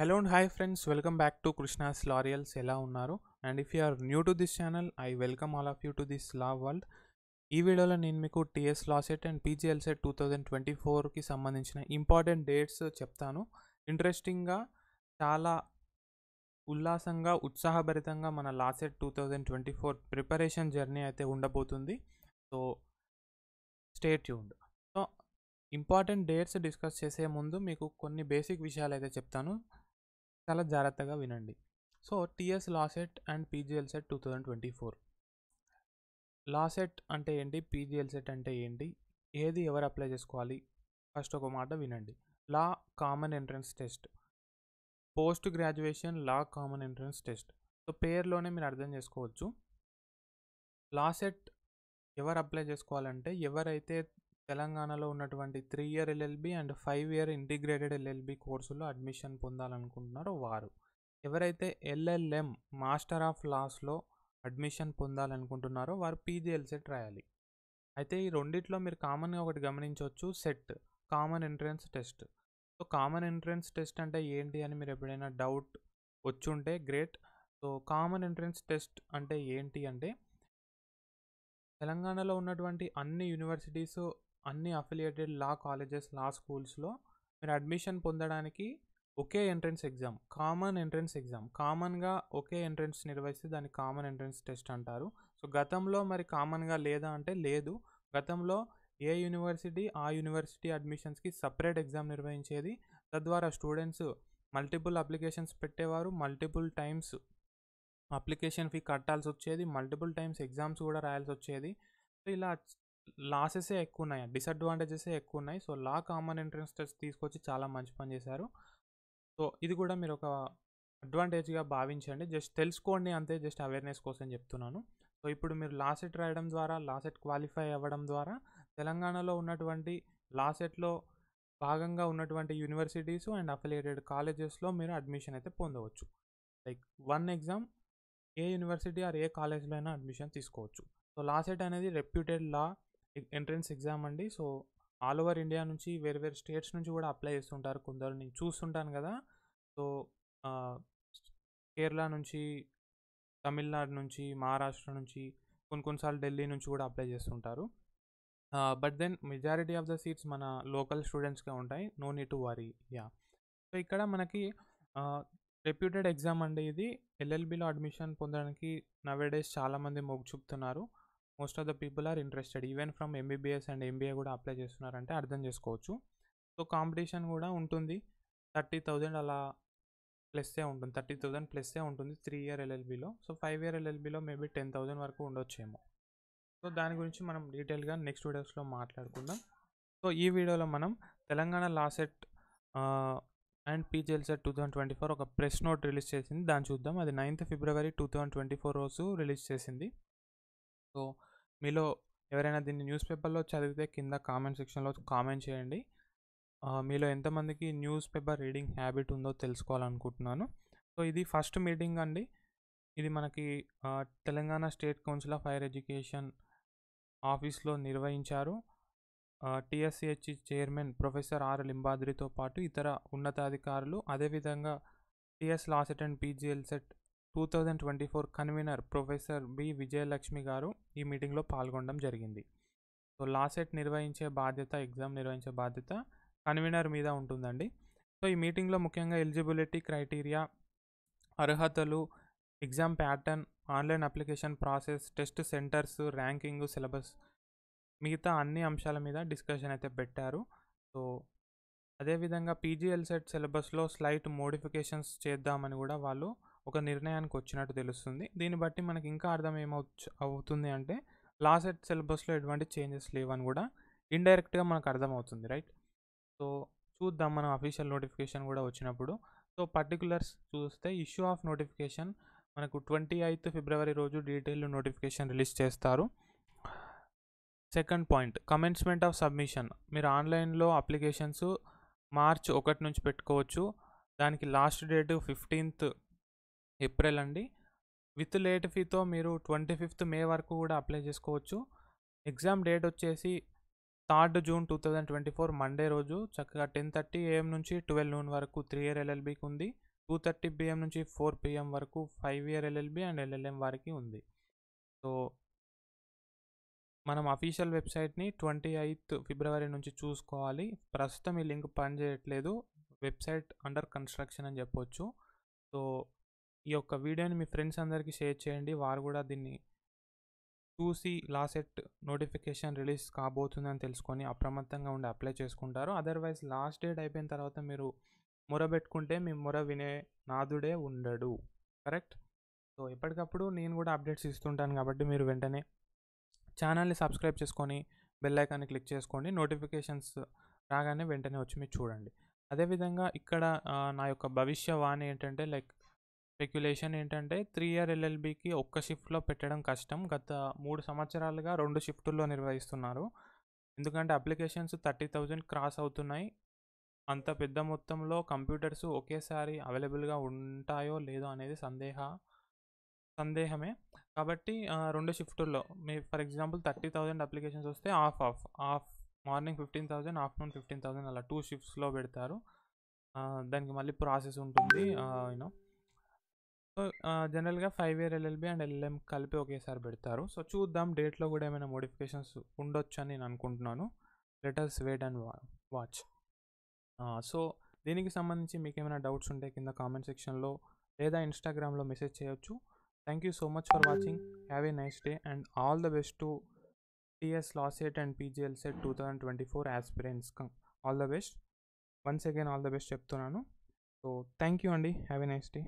hello and hi friends welcome back to Krishna's laurels ఎలా ఉన్నారు and if you are new to this channel I welcome all of you to this law world ఈ వీడియోలో నేను మీకు TS LAWCET and PGLCET two thousand twenty ఫోర్కి సంబంధించిన important dates చెప్తాను ఇంట్రెస్టింగ్గా చాలా ఉల్లాసంగా ఉత్సాహభరితంగా మన LAWCET two thousand twenty four preparation journey అయితే ఉండబోతుంది so stay tuned so important dates discuss చేసే ముందు మీకు కొన్ని బేసిక్ విషయాలు అయితే చెప్తాను చాలా జాగ్రత్తగా వినండి so TS LAWCET and PGLCET two thousand twenty four LAWCET అంటే ఏంటి పీజీఎల్ సెట్ అంటే ఏంటి ఏది ఎవరు అప్లై చేసుకోవాలి ఫస్ట్ ఒక మాట వినండి law common entrance test post graduation law common entrance test so పేర్లోనే మీరు అర్థం చేసుకోవచ్చు లాసెట్ ఎవరు అప్లై చేసుకోవాలంటే ఎవరైతే తెలంగాణలో ఉన్నటువంటి three year LLB and five year integrated LLB కోర్సులో అడ్మిషన్ పొందాలనుకుంటున్నారో వారు ఎవరైతే ఎల్ఎల్ఎం మాస్టర్ ఆఫ్ లాస్లో అడ్మిషన్ పొందాలనుకుంటున్నారో వారు పీజీఎల్ సెట్ రాయాలి అయితే ఈ రెండిట్లో మీరు కామన్గా ఒకటి గమనించవచ్చు CET common entrance test so common entrance test అంటే ఏంటి అని మీరు ఎప్పుడైనా డౌట్ వచ్చుంటే great so common entrance test అంటే ఏంటి అంటే తెలంగాణలో ఉన్నటువంటి అన్ని యూనివర్సిటీస్ అన్ని అఫిలియేటెడ్ లా కాలేజెస్ లా స్కూల్స్లో మీరు అడ్మిషన్ పొందడానికి ఒకే entrance exam common entrance exam కామన్గా ఒకే ఎంట్రన్స్ నిర్వహిస్తే దాన్ని కామన్ ఎంట్రన్స్ టెస్ట్ అంటారు సో గతంలో మరి కామన్గా లేదా అంటే లేదు గతంలో ఏ యూనివర్సిటీ ఆ యూనివర్సిటీ అడ్మిషన్స్కి సపరేట్ ఎగ్జామ్ నిర్వహించేది తద్వారా స్టూడెంట్స్ మల్టిపుల్ అప్లికేషన్స్ పెట్టేవారు మల్టిపుల్ టైమ్స్ అప్లికేషన్ ఫీ కట్టాల్సి వచ్చేది మల్టిపుల్ టైమ్స్ ఎగ్జామ్స్ కూడా రాయాల్సి వచ్చేది సో ఇలా లాసెసే ఎక్కువ ఉన్నాయి డిసడ్వాంటేజెసే ఎక్కువ ఉన్నాయి so law common entrance test తీసుకొచ్చి చాలా మంచి పని చేశారు సో ఇది కూడా మీరు ఒక అడ్వాంటేజ్గా భావించండి జస్ట్ తెలుసుకోండి అంతే జస్ట్ అవేర్నెస్ కోసం చెప్తున్నాను సో ఇప్పుడు మీరు లాసెట్ రాయడం ద్వారా లాసెట్ క్వాలిఫై అవ్వడం ద్వారా తెలంగాణలో ఉన్నటువంటి లాసెట్లో భాగంగా ఉన్నటువంటి యూనివర్సిటీస్ అండ్ అఫిలియేటెడ్ కాలేజెస్లో మీరు అడ్మిషన్ అయితే పొందవచ్చు లైక్ వన్ ఎగ్జామ్ ఏ యూనివర్సిటీ ఆర్ ఏ కాలేజ్లో అయినా అడ్మిషన్ తీసుకోవచ్చు సో లాసెట్ అనేది రెప్యూటెడ్ లా ఎంట్రన్స్ ఎగ్జామ్ అండి సో ఆల్ ఓవర్ ఇండియా నుంచి వేరు వేరు స్టేట్స్ నుంచి కూడా అప్లై చేస్తుంటారు కొందరు నేను చూస్తుంటాను కదా సో కేరళ నుంచి తమిళనాడు నుంచి మహారాష్ట్ర నుంచి కొన్ని కొన్నిసార్లు ఢిల్లీ నుంచి కూడా అప్లై చేస్తుంటారు but then majority of the seats మన లోకల్ స్టూడెంట్స్గా ఉంటాయి నో need to worry yeah so ఇక్కడ మనకి రెప్యూటెడ్ ఎగ్జామ్ అండి ఇది ఎల్ఎల్బిలో అడ్మిషన్ పొందడానికి డేస్ చాలామంది మొగ్గు చూపుతున్నారు most of the people are interested even from MBBS and MBA కూడా అప్లై చేస్తున్నారంటే అర్థం చేసుకోవచ్చు సో కాంపిటీషన్ కూడా ఉంటుంది థర్టీ థౌజండ్ అలా ప్లస్సే ఉంటుంది థర్టీ థౌజండ్ ప్లస్సే ఉంటుంది త్రీ ఇయర్ ఎల్ఎల్బిలో సో ఫైవ్ ఇయర్ ఎల్ఎల్బిలో మేబీ టెన్ థౌజండ్ వరకు ఉండొచ్చేమో సో దాని గురించి మనం డీటెయిల్గా నెక్స్ట్ వీడియోస్లో మాట్లాడుకుందాం సో ఈ వీడియోలో మనం Telangana LAWCET and PGLCET two thousand twenty four ఒక ప్రెస్ నోట్ రిలీజ్ చేసింది దాన్ని చూద్దాం అది ninth February two thousand twenty four రోజు రిలీజ్ చేసింది సో మీలో ఎవరైనా దీన్ని న్యూస్ పేపర్లో చదివితే కింద కామెంట్ సెక్షన్లో కామెంట్ చేయండి మీలో ఎంతమందికి న్యూస్ పేపర్ రీడింగ్ హ్యాబిట్ ఉందో తెలుసుకోవాలనుకుంటున్నాను సో ఇది ఫస్ట్ మీటింగ్ అండి ఇది మనకి Telangana state council of higher education ఆఫీస్లో నిర్వహించారు టిఎస్సిహెచ్ చైర్మన్ ప్రొఫెసర్ ఆర్ లింబాద్రితో పాటు ఇతర ఉన్నతాధికారులు అదేవిధంగా TS LAWCET and PGLCET two thousand twenty four convenor professor B Vijayalakshmi గారు ఈ మీటింగ్లో పాల్గొనడం జరిగింది సో లాసెట్ నిర్వహించే బాధ్యత ఎగ్జామ్ నిర్వహించే బాధ్యత కన్వీనర్ మీద ఉంటుందండి సో ఈ మీటింగ్లో ముఖ్యంగా ఎలిజిబిలిటీ క్రైటీరియా అర్హతలు exam pattern online application process test centres ranking syllabus మిగతా అన్ని అంశాల మీద డిస్కషన్ అయితే పెట్టారు సో అదేవిధంగా పీజీఎల్సెట్ సిలబస్లో స్లైట్ మోడిఫికేషన్స్ చేద్దామని కూడా వాళ్ళు ఒక నిర్ణయానికి వచ్చినట్టు తెలుస్తుంది దీన్ని బట్టి మనకి ఇంకా అర్థం ఏమవు అవుతుంది అంటే లాస్ట్ ఎట్ సిలబస్లో ఎటువంటి చేంజెస్ లేవని కూడా ఇండైరెక్ట్గా మనకు అర్థమవుతుంది రైట్ సో చూద్దాం మనం అఫీషియల్ నోటిఫికేషన్ కూడా వచ్చినప్పుడు సో పర్టికులర్స్ చూస్తే ఇష్యూ ఆఫ్ నోటిఫికేషన్ మనకు ట్వంటీ ఎయిత్ ఫిబ్రవరి రోజు డీటెయిల్ నోటిఫికేషన్ రిలీజ్ చేస్తారు second point commencement of submission మీరు ఆన్లైన్లో అప్లికేషన్స్ మార్చ్ ఒకటి నుంచి పెట్టుకోవచ్చు దానికి లాస్ట్ డేట్ ఫిఫ్టీన్త్ ఏప్రిల్ అండి విత్ లేట్ ఫీతో మీరు ట్వంటీ ఫిఫ్త్ మే వరకు కూడా అప్లై చేసుకోవచ్చు ఎగ్జామ్ డేట్ వచ్చేసి third June two thousand twenty four Monday రోజు చక్కగా టెన్ థర్టీ ఏఎం నుంచి ట్వెల్వ్ నూన్ వరకు త్రీ ఇయర్ ఎల్ఎల్బికి ఉంది టూ థర్టీ బిఎం నుంచి ఫోర్ పిఎం వరకు five year LLB and LLM వారికి ఉంది సో మనం అఫీషియల్ వెబ్సైట్ని ట్వంటీ ఎయిత్ ఫిబ్రవరి నుంచి చూసుకోవాలి ప్రస్తుతం ఈ లింక్ పనిచేయట్లేదు వెబ్సైట్ అండర్ కన్స్ట్రక్షన్ అని చెప్పొచ్చు సో ఈ యొక్క వీడియోని మీ ఫ్రెండ్స్ అందరికీ షేర్ చేయండి వారు కూడా దీన్ని చూసి లాసెట్ నోటిఫికేషన్ రిలీజ్ కాబోతుందని తెలుసుకొని అప్రమత్తంగా ఉండి అప్లై చేసుకుంటారు అదర్వైజ్ లాస్ట్ డేట్ అయిపోయిన తర్వాత మీరు మొరబెట్టుకుంటే మీ మొర వినే నాదుడే ఉండడు కరెక్ట్ సో ఎప్పటికప్పుడు నేను కూడా అప్డేట్స్ ఇస్తుంటాను కాబట్టి మీరు వెంటనే ఛానల్ని సబ్స్క్రైబ్ చేసుకొని బెల్లైకాన్ని క్లిక్ చేసుకోండి నోటిఫికేషన్స్ రాగానే వెంటనే వచ్చి మీరు చూడండి అదేవిధంగా ఇక్కడ నా యొక్క భవిష్యవాణి ఏంటంటే లైక్ రెగ్యులేషన్ ఏంటంటే త్రీ ఇయర్ ఎల్ఎల్బికి ఒక్క షిఫ్ట్లో పెట్టడం కష్టం గత మూడు సంవత్సరాలుగా రెండు షిఫ్టుల్లో నిర్వహిస్తున్నారు ఎందుకంటే అప్లికేషన్స్ థర్టీ థౌజండ్ క్రాస్ అవుతున్నాయి అంత పెద్ద మొత్తంలో కంప్యూటర్స్ ఒకేసారి అవైలబుల్గా ఉంటాయో లేదో అనేది సందేహ సందేహమే కాబట్టి రెండు షిఫ్టుల్లో మీ for example thirty thousand applications వస్తే half half half morning fifteen thousand afternoon fifteen thousand అలా టూ షిఫ్ట్స్లో పెడతారు దానికి మళ్ళీ ప్రాసెస్ ఉంటుంది యూనో సో జనరల్గా five year LLB and LM కలిపి ఒకేసారి పెడతారు సో చూద్దాం డేట్లో కూడా ఏమైనా మోడిఫికేషన్స్ ఉండొచ్చు అని నేను అనుకుంటున్నాను let's wait and watch so దీనికి సంబంధించి మీకు ఏమైనా డౌట్స్ ఉంటే కింద కామెంట్ సెక్షన్లో లేదా ఇన్స్టాగ్రామ్లో మెసేజ్ చేయొచ్చు thank you so much for watching have a nice day and all the best to TS LAWCET and PGLCET two thousand twenty four aspirants all the best once again all the best చెప్తున్నాను so thank you అండి have a nice day